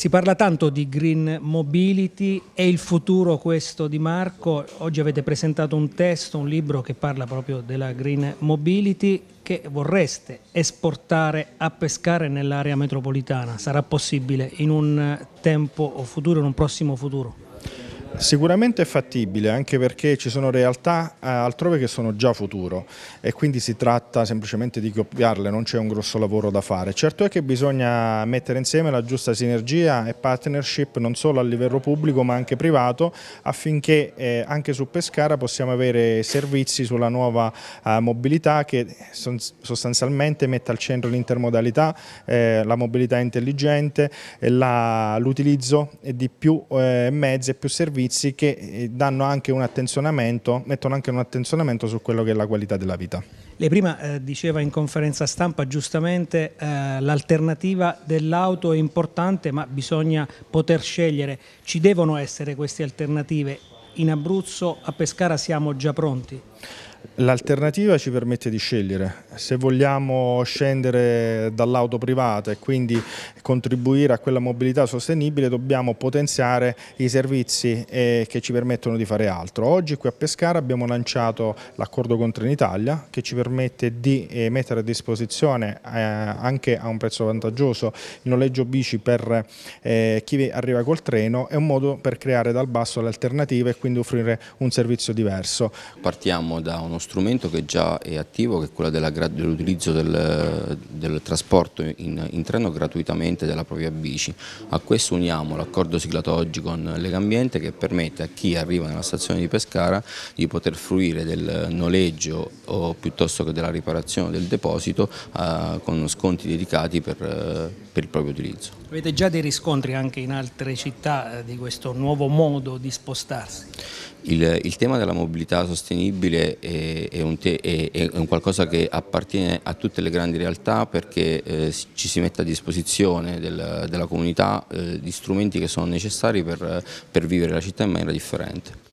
Si parla tanto di green mobility, è il futuro questo di Marco, oggi avete presentato un testo, un libro che parla proprio della green mobility che vorreste esportare a pescare nell'area metropolitana, sarà possibile in un tempo o futuro, in un prossimo futuro? Sicuramente è fattibile anche perché ci sono realtà eh, altrove che sono già futuro e quindi si tratta semplicemente di copiarle, non c'è un grosso lavoro da fare. Certo è che bisogna mettere insieme la giusta sinergia e partnership non solo a livello pubblico ma anche privato affinché eh, anche su Pescara possiamo avere servizi sulla nuova eh, mobilità che sostanzialmente mette al centro l'intermodalità, la mobilità intelligente, l'utilizzo di più mezzi e più servizi servizi che eh, danno anche un attenzionamento, mettono anche un attenzionamento su quello che è la qualità della vita. Lei prima eh, diceva in conferenza stampa giustamente eh, l'alternativa dell'auto è importante ma bisogna poter scegliere, ci devono essere queste alternative, in Abruzzo a Pescara siamo già pronti? L'alternativa ci permette di scegliere, se vogliamo scendere dall'auto privata e quindi contribuire a quella mobilità sostenibile dobbiamo potenziare i servizi eh, che ci permettono di fare altro. Oggi qui a Pescara abbiamo lanciato l'accordo con Trenitalia che ci permette di eh, mettere a disposizione eh, anche a un prezzo vantaggioso il noleggio bici per chi arriva col treno, è un modo per creare dal basso le alternative e quindi offrire un servizio diverso. Partiamo da un uno strumento che già è attivo, che è quello dell'utilizzo del, del, trasporto in, in, treno gratuitamente della propria bici. A questo uniamo l'accordo siglato oggi con Legambiente che permette a chi arriva nella stazione di Pescara di poter fruire del noleggio o piuttosto che della riparazione del deposito eh, con sconti dedicati per, eh, per, il proprio utilizzo. Avete già dei riscontri anche in altre città eh, di questo nuovo modo di spostarsi? Il, il tema della mobilità sostenibile è è, un te, è, è, un qualcosa che appartiene a tutte le grandi realtà perché eh, ci si mette a disposizione del, della comunità eh, di strumenti che sono necessari per, per vivere la città in maniera differente.